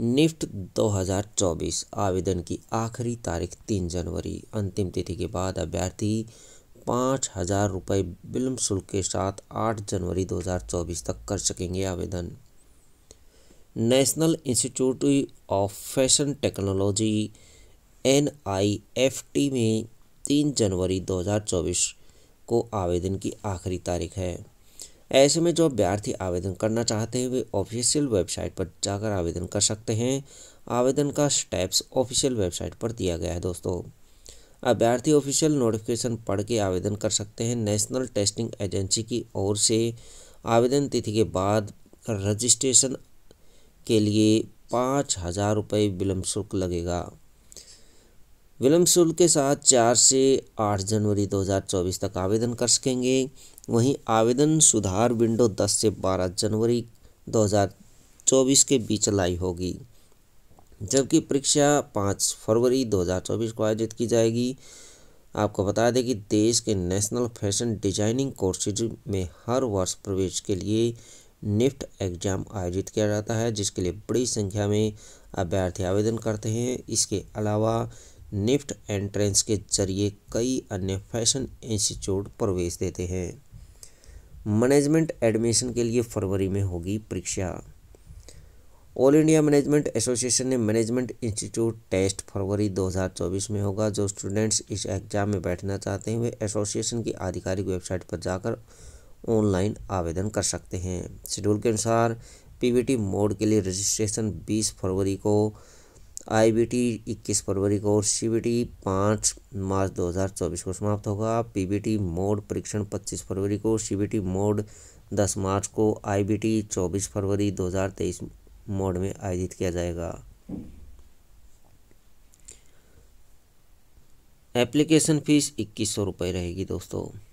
NIFT 2024 आवेदन की आखिरी तारीख तीन जनवरी अंतिम तिथि के बाद अभ्यर्थी पाँच हजार रुपये विलम्ब शुल्क के साथ आठ जनवरी 2024 तक कर सकेंगे आवेदन National Institute of Fashion Technology एन में तीन जनवरी 2024 को आवेदन की आखिरी तारीख है ऐसे में जो अभ्यर्थी आवेदन करना चाहते हैं वे ऑफिशियल वेबसाइट पर जाकर आवेदन कर सकते हैं आवेदन का स्टेप्स ऑफिशियल वेबसाइट पर दिया गया है दोस्तों अभ्यर्थी ऑफिशियल नोटिफिकेशन पढ़ के आवेदन कर सकते हैं नेशनल टेस्टिंग एजेंसी की ओर से आवेदन तिथि के बाद रजिस्ट्रेशन के लिए पाँच हज़ार रुपये विलम्ब शुल्क लगेगा विलम्ब शुल्क के साथ चार से आठ जनवरी 2024 तक आवेदन कर सकेंगे वहीं आवेदन सुधार विंडो 10 से 12 जनवरी 2024 के बीच लाई होगी जबकि परीक्षा 5 फरवरी 2024 को आयोजित की जाएगी आपको बता दें कि देश के नेशनल फैशन डिजाइनिंग कोर्सेज में हर वर्ष प्रवेश के लिए निफ्ट एग्जाम आयोजित किया जाता है जिसके लिए बड़ी संख्या में अभ्यर्थी आवेदन करते हैं इसके अलावा निफ्ट एंट्रेंस के जरिए कई अन्य फैशन इंस्टीट्यूट प्रवेश देते हैं मैनेजमेंट एडमिशन के लिए फरवरी में होगी परीक्षा ऑल इंडिया मैनेजमेंट एसोसिएशन ने मैनेजमेंट इंस्टीट्यूट टेस्ट फरवरी 2024 में होगा जो स्टूडेंट्स इस एग्ज़ाम में बैठना चाहते हैं वे एसोसिएशन की आधिकारिक वेबसाइट पर जाकर ऑनलाइन आवेदन कर सकते हैं शेड्यूल के अनुसार पीवीटी मोड के लिए रजिस्ट्रेशन 20 फरवरी को आईबीटी 21 फरवरी को और सीबीटी 5 मार्च 2024 को समाप्त होगा पीबीटी मोड परीक्षण 25 फरवरी को सीबीटी मोड 10 मार्च को आईबीटी 24 फरवरी 2023 मोड में आयोजित किया जाएगा एप्लीकेशन फीस इक्कीस सौ रुपये रहेगी दोस्तों